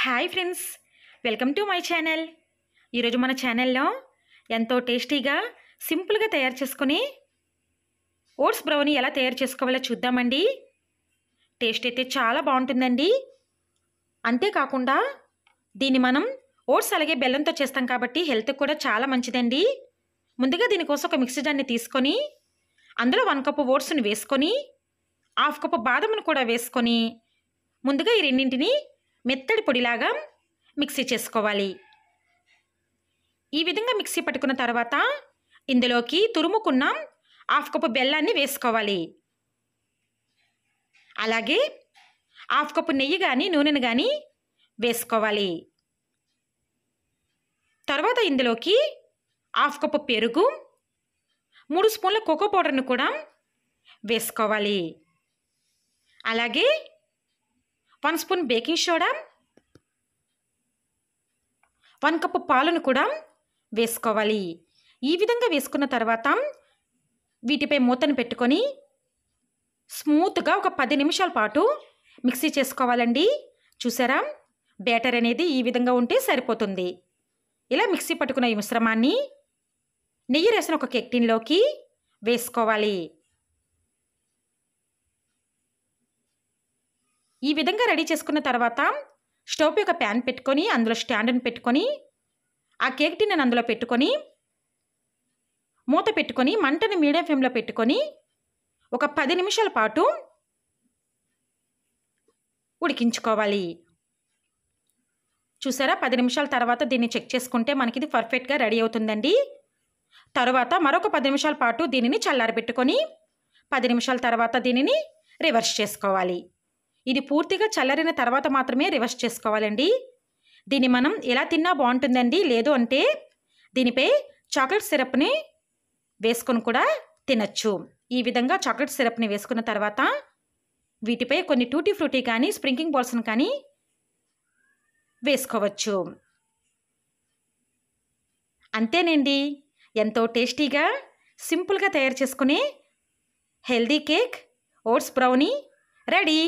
hi friends welcome to my channel ఈరోజు మన ఛానల్లో ఎంతో టేస్టీగా సింపుల్గా తయారు చేసుకుని ఓట్స్ బ్రౌనీ ఎలా తయారు చేసుకోవాలో చూద్దామండి టేస్ట్ అయితే చాలా బాగుంటుందండి అంతేకాకుండా దీన్ని మనం ఓట్స్ అలాగే బెల్లంతో చేస్తాం కాబట్టి హెల్త్కి కూడా చాలా మంచిదండి ముందుగా దీనికోసం ఒక మిక్సీ జాన్ని తీసుకొని అందులో వన్ కప్పు ఓట్స్ని వేసుకొని హాఫ్ కప్పు బాదమును కూడా వేసుకొని ముందుగా ఈ రెండింటిని మెత్తడి పొడిలాగా మిక్సీ చేసుకోవాలి ఈ విధంగా మిక్సీ పట్టుకున్న తర్వాత ఇందులోకి తురుముకున్న హాఫ్ కప్పు బెల్లాన్ని వేసుకోవాలి అలాగే హాఫ్ కప్పు నెయ్యి కానీ నూనెను కానీ వేసుకోవాలి తర్వాత ఇందులోకి హాఫ్ కప్పు పెరుగు మూడు స్పూన్ల కోకో పౌడర్ను కూడా వేసుకోవాలి అలాగే one spoon baking soda one cup పాలను కూడా వేసుకోవాలి ఈ విధంగా వేసుకున్న తర్వాత వీటిపై మూతను పెట్టుకొని స్మూత్గా ఒక పది నిమిషాల పాటు మిక్సీ చేసుకోవాలండి చూసారా బ్యాటర్ అనేది ఈ విధంగా ఉంటే సరిపోతుంది ఇలా మిక్సీ పట్టుకున్న ఈ మిశ్రమాన్ని నెయ్యి రాసిన ఒక కెక్టిన్లోకి వేసుకోవాలి ఈ విధంగా రెడీ చేసుకున్న తర్వాత స్టవ్ యొక్క ప్యాన్ పెట్టుకొని అందులో స్టాండ్ని పెట్టుకొని ఆ కేక్ నేను అందులో పెట్టుకొని మూత పెట్టుకొని మంటని మీడియం ఫ్లేమ్లో పెట్టుకొని ఒక పది నిమిషాల పాటు ఉడికించుకోవాలి చూసారా పది నిమిషాల తర్వాత దీన్ని చెక్ చేసుకుంటే మనకి ఇది పర్ఫెక్ట్గా రెడీ అవుతుందండి తర్వాత మరొక పది నిమిషాల పాటు దీనిని చల్లారబెట్టుకొని పది నిమిషాల తర్వాత దీనిని రివర్స్ చేసుకోవాలి ఇది పూర్తిగా చల్లరిన తర్వాత మాత్రమే రివర్స్ చేసుకోవాలండి దీన్ని మనం ఎలా తిన్నా బాగుంటుందండి లేదు అంటే దీనిపై చాక్లెట్ సిరప్ని వేసుకొని కూడా తినచ్చు ఈ విధంగా చాక్లెట్ సిరప్ని వేసుకున్న తర్వాత వీటిపై కొన్ని టూటీ ఫ్రూటీ కానీ స్ప్రింకింగ్ బాల్స్ని కానీ వేసుకోవచ్చు అంతేనండి ఎంతో టేస్టీగా సింపుల్గా తయారు చేసుకునే healthy cake oats brownie ready